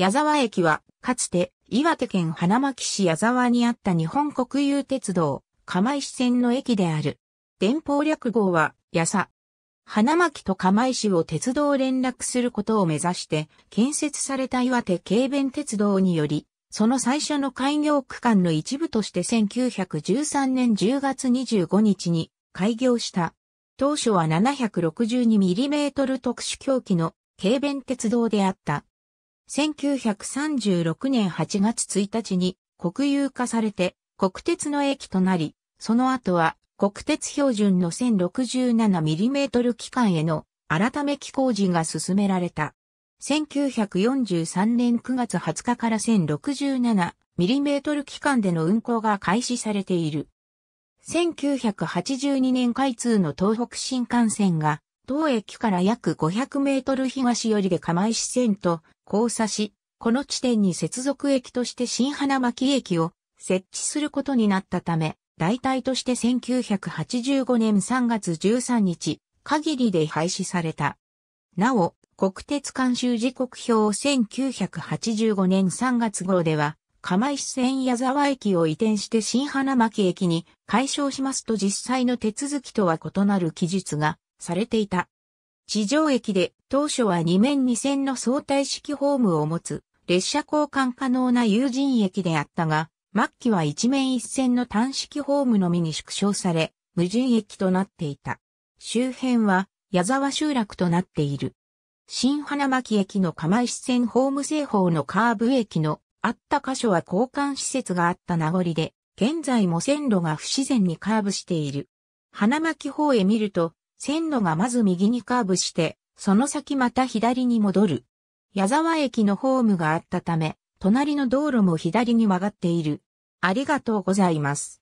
矢沢駅は、かつて、岩手県花巻市矢沢にあった日本国有鉄道、釜石線の駅である。電報略号は、矢佐。花巻と釜石を鉄道連絡することを目指して、建設された岩手軽便鉄道により、その最初の開業区間の一部として1913年10月25日に開業した。当初は 762mm 特殊凶器の軽便鉄道であった。1936年8月1日に国有化されて国鉄の駅となり、その後は国鉄標準の 1067mm 機関への改め機工事が進められた。1943年9月20日から 1067mm 機関での運行が開始されている。1982年開通の東北新幹線が、当駅から約500メートル東寄りで釜石線と交差し、この地点に接続駅として新花巻駅を設置することになったため、代替として1985年3月13日限りで廃止された。なお、国鉄監修時刻表1985年3月号では、釜石線矢沢駅を移転して新花巻駅に解消しますと実際の手続きとは異なる記述がされていた。地上駅で当初は2面2線の相対式ホームを持つ、列車交換可能な有人駅であったが、末期は1面1線の単式ホームのみに縮小され、無人駅となっていた。周辺は、矢沢集落となっている。新花巻駅の釜石線ホーム製法のカーブ駅のあった箇所は交換施設があった名残で、現在も線路が不自然にカーブしている。花巻方へ見ると、線路がまず右にカーブして、その先また左に戻る。矢沢駅のホームがあったため、隣の道路も左に曲がっている。ありがとうございます。